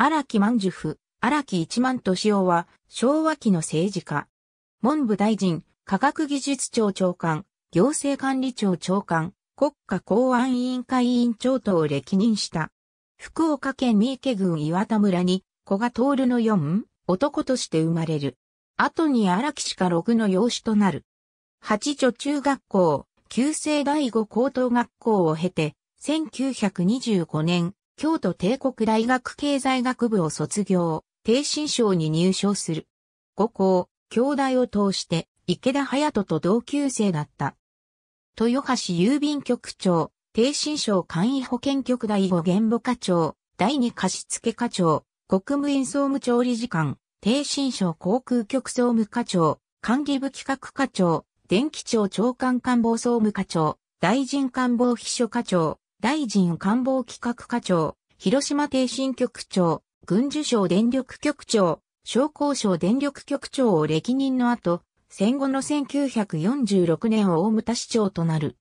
荒木万寿夫、荒木一万敏夫は、昭和期の政治家。文部大臣、科学技術庁長官、行政管理庁長官、国家公安委員会委員長等を歴任した。福岡県三池郡岩田村に、古賀徹の四男として生まれる。後に荒木氏か六の養子となる。八女中学校、旧制第五高等学校を経て、1925年、京都帝国大学経済学部を卒業、帝新省に入省する。五校、京大を通して池田隼人と同級生だった。豊橋郵便局長、帝新省簡易保健局第5原母課長、第2貸付課長、国務院総務調理事官、帝新省航空局総務課長、管理部企画課長、電気庁長官官房総務課長、大臣官房秘書課長、大臣官房企画課長、広島帝進局長、軍需省電力局長、商工省電力局長を歴任の後、戦後の1946年を大牟田市長となる。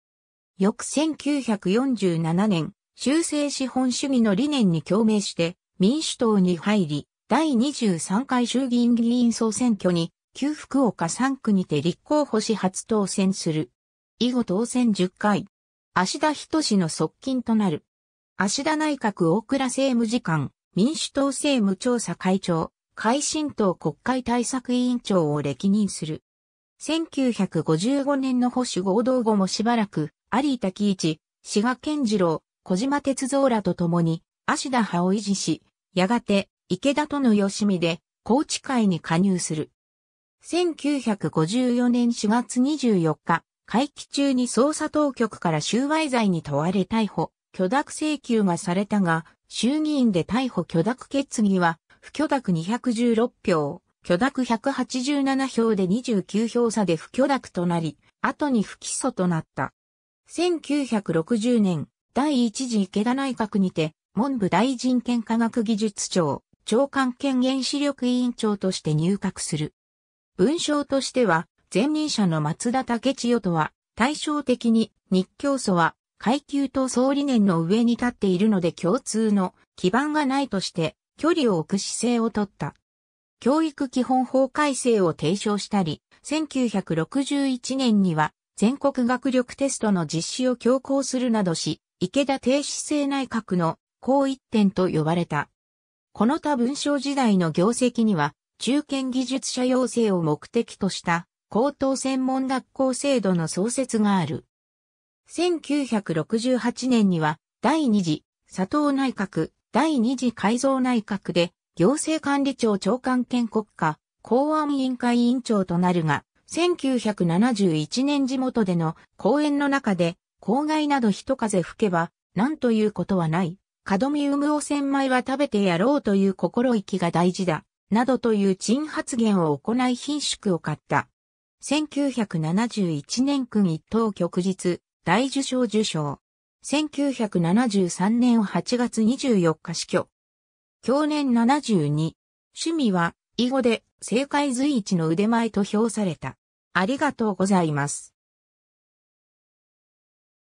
翌1947年、修正資本主義の理念に共鳴して民主党に入り、第23回衆議院議員総選挙に、旧福岡3区にて立候補し初当選する。以後当選10回。足田人志の側近となる。足田内閣大倉政務次官、民主党政務調査会長、改進党国会対策委員長を歴任する。1955年の保守合同後もしばらく、有田喜一、志賀健次郎、小島哲三らと共に、足田派を維持し、やがて、池田との吉見で、高知会に加入する。1954年4月24日、会期中に捜査当局から収賄罪に問われ逮捕、許諾請求がされたが、衆議院で逮捕許諾決議は、不許諾216票、許諾187票で29票差で不許諾となり、後に不起訴となった。1960年、第一次池田内閣にて、文部大臣兼科学技術庁、長官兼原子力委員長として入閣する。文章としては、前任者の松田竹千代とは、対照的に日教祖は階級と総理念の上に立っているので共通の基盤がないとして距離を置く姿勢をとった。教育基本法改正を提唱したり、1961年には全国学力テストの実施を強行するなどし、池田定姿制内閣の高一点と呼ばれた。この他文章時代の業績には、中堅技術者養成を目的とした高等専門学校制度の創設がある。1968年には第二次佐藤内閣、第二次改造内閣で行政管理庁長官兼国家公安委員会委員長となるが、1971年地元での講演の中で、公害など一風吹けば、なんということはない。カドミウムを千枚は食べてやろうという心意気が大事だ。などという陳発言を行い品縮を買った。1971年君一等旭日、大受賞受賞。1973年8月24日死去。去年72。趣味は、囲碁で、政界随一の腕前と評された。ありがとうございます。